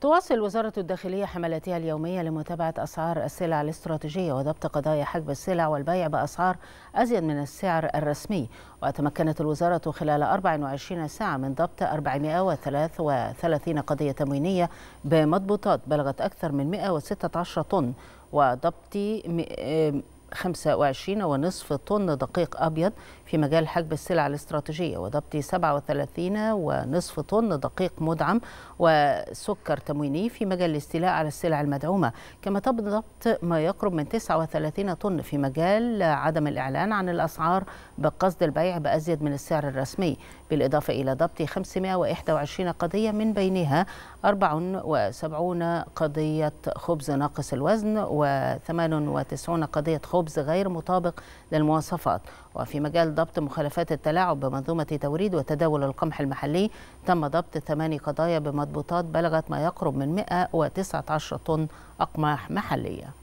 تواصل وزارة الداخلية حملاتها اليومية لمتابعة أسعار السلع الاستراتيجية وضبط قضايا حجب السلع والبيع بأسعار أزيد من السعر الرسمي وتمكنت الوزارة خلال 24 ساعة من ضبط 433 قضية تموينية بمضبوطات بلغت أكثر من 116 طن وضبط 25 ونصف طن دقيق أبيض في مجال حجب السلع الاستراتيجية وضبط 37 ونصف طن دقيق مدعم وسكر تمويني في مجال الاستيلاء على السلع المدعومة كما تم ضبط ما يقرب من 39 طن في مجال عدم الإعلان عن الأسعار بقصد البيع بأزيد من السعر الرسمي بالإضافة إلى ضبط 521 قضية من بينها 74 قضية خبز ناقص الوزن و98 قضية خبز غير مطابق للمواصفات وفي مجال ضبط مخالفات التلاعب بمنظومة توريد وتداول القمح المحلي تم ضبط ثماني قضايا بمضبوطات بلغت ما يقرب من 119 طن أقماح محلية